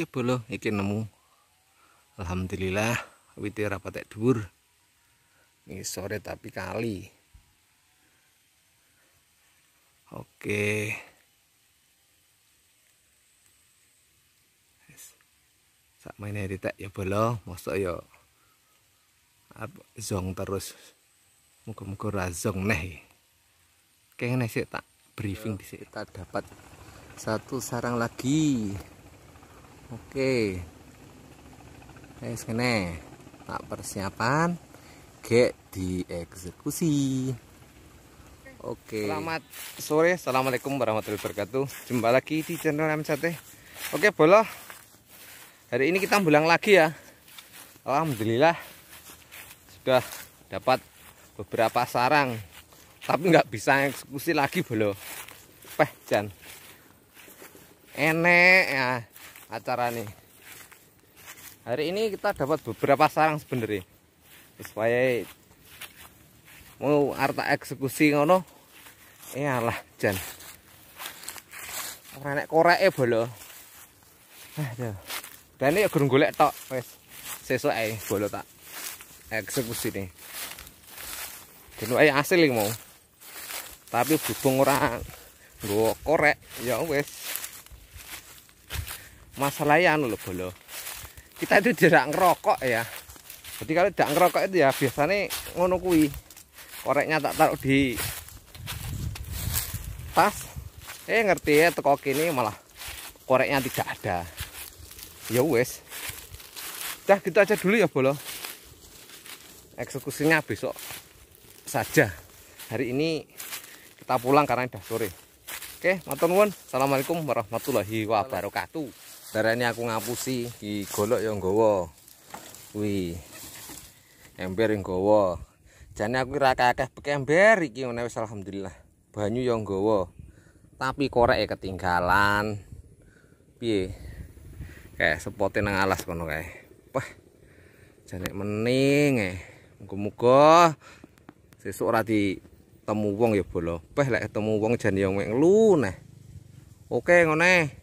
oke bolo iki nemu alhamdulillah witi rapat tak dhuwur ini sore tapi kali oke sak mainnya ritek ya bolo yo ya zong terus muka-muka razong neh kayaknya sih tak briefing ya, di kita dapat satu sarang lagi Oke. Wes kene. Tak persiapan gede dieksekusi. Oke. Selamat sore. Assalamualaikum warahmatullahi wabarakatuh. Jumpa lagi di channel MCT. Oke, bolo. Hari ini kita pulang lagi ya. Alhamdulillah sudah dapat beberapa sarang. Tapi nggak bisa eksekusi lagi bolo. Peh jan. Enek ya acara nih hari ini kita dapat beberapa sarang sebenarnya supaya mau arta eksekusi ngono iyalah eh, jan Renek nek ah, ya bolo aduh dan ini ya gurung golek tok wes sesuai ae bolo tak eksekusi nih jenuh wae asli mau tapi bubung orang gue korek ya wes masalahnya anu loh bolo kita itu tidak ngerokok ya jadi kalau tidak ngerokok itu ya biasanya ngono kui koreknya tak taruh di tas eh ngerti ya toko ini malah koreknya tidak ada ya wes dah kita gitu aja dulu ya bolo eksekusinya besok saja hari ini kita pulang karena sudah sore oke matur nuwun assalamualaikum warahmatullahi wabarakatuh Darane aku ngapusi iki golok ya nggawa. Wih. Ember gawa Jane aku ora akeh ember iki ngene alhamdulillah. Banyu ya nggawa. Tapi koreke ketinggalan. Piye? Kayak sepote nang alas kono kae. Wah. Jane mening e. Muga-muga sesuk ora di wong ya bolo. Peh lek ketemu wong jane yo ngluneh. Oke ngene.